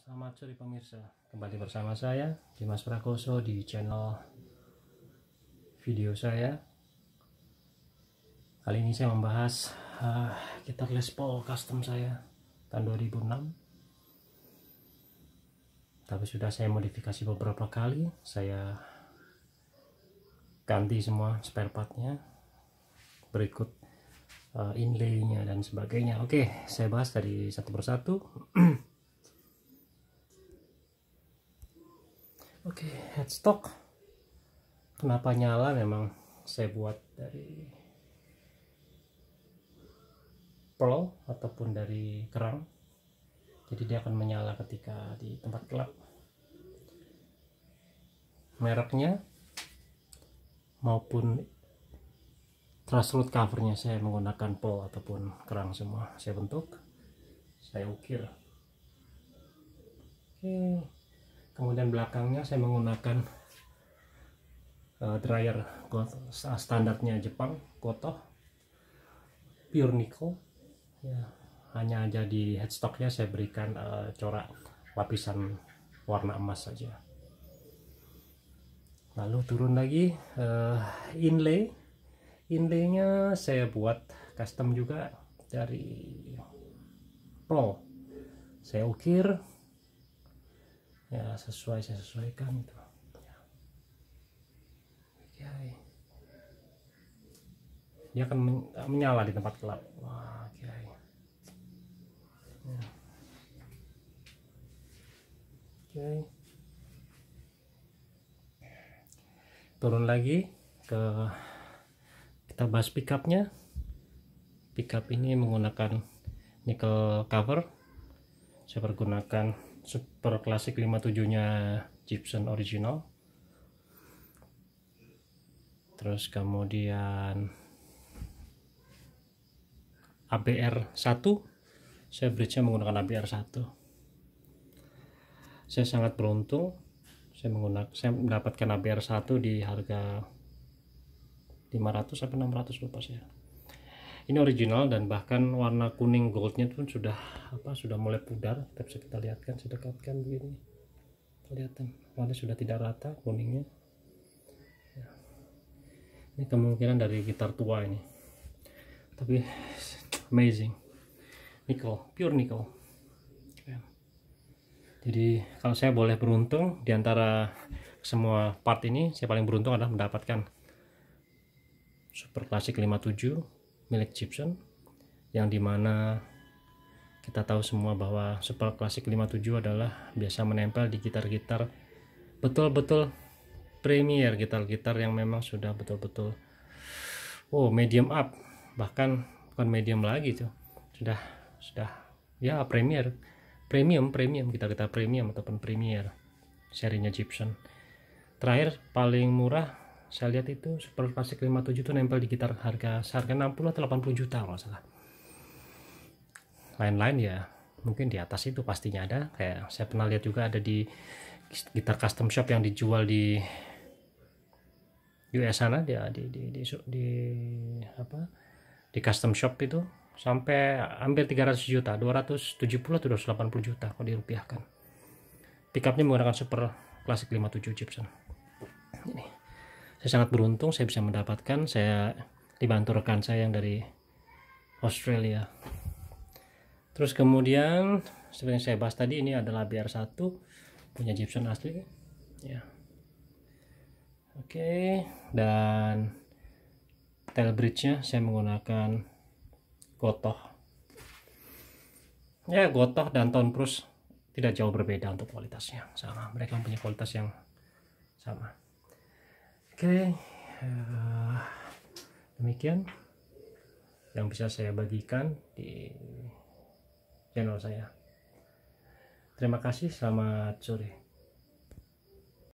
selamat sore pemirsa. Kembali bersama saya Dimas Prakoso di channel video saya. Kali ini saya membahas uh, ah, gitar Les Paul custom saya tahun 2006. Tapi sudah saya modifikasi beberapa kali, saya ganti semua spare partnya. Berikut uh, inlaynya dan sebagainya. Oke, saya bahas dari satu persatu. Oke, headstock. Kenapa nyala memang saya buat dari pearl ataupun dari kerang. Jadi dia akan menyala ketika di tempat gelap. Mereknya maupun root covernya saya menggunakan pol ataupun kerang semua. Saya bentuk, saya ukir. Oke kemudian belakangnya saya menggunakan eh, dryer standarnya Jepang Koto pure nico ya hanya aja di headstocknya saya berikan uh, corak lapisan warna emas saja lalu turun lagi uh, inlay inlaynya saya buat custom juga dari pro saya ukir ya sesuai saya sesuaikan itu ya. dia akan men eh, menyala di tempat gelap wah kiai ya. kiai turun lagi ke kita bahas pickupnya pickup ini menggunakan nickel cover saya pergunakan Super klasik 57-nya Gibson original. Terus kemudian ABR 1 saya bridge-nya menggunakan ABR 1 saya sangat beruntung saya menggunakan saya mendapatkan ABR 1 di harga 500 atau 600 lupa saya ini original dan bahkan warna kuning goldnya pun sudah apa sudah mulai pudar Tapi bisa kita lihatkan sedekatkan begini kelihatan warna sudah tidak rata kuningnya ya. ini kemungkinan dari gitar tua ini tapi amazing nikel pure nikel ya. jadi kalau saya boleh beruntung diantara semua part ini saya paling beruntung adalah mendapatkan Super klasik 57 milik Gibson yang dimana kita tahu semua bahwa Super Classic 57 adalah biasa menempel di gitar-gitar betul-betul premier gitar-gitar yang memang sudah betul-betul oh medium up bahkan bukan medium lagi tuh sudah sudah ya premier premium premium kita kita premium ataupun premier serinya Gibson terakhir paling murah saya lihat itu Super Classic 57 itu nempel di gitar harga seharga 60 atau 80 juta kalau salah lain-lain ya mungkin di atas itu pastinya ada kayak saya pernah lihat juga ada di gitar custom shop yang dijual di US sana di di, di di di apa di custom shop itu sampai hampir 300 juta 270 atau 280 juta kalau dirupiahkan pickupnya menggunakan super klasik 57 Gibson ini saya sangat beruntung saya bisa mendapatkan saya dibantu rekan saya yang dari Australia terus kemudian seperti yang saya bahas tadi ini adalah BR1 punya Gibson asli ya oke dan tail bridge nya saya menggunakan gotoh ya gotoh dan tone Cruise tidak jauh berbeda untuk kualitasnya sama mereka punya kualitas yang sama Oke, eh, demikian yang bisa saya bagikan di channel saya. Terima kasih, selamat sore.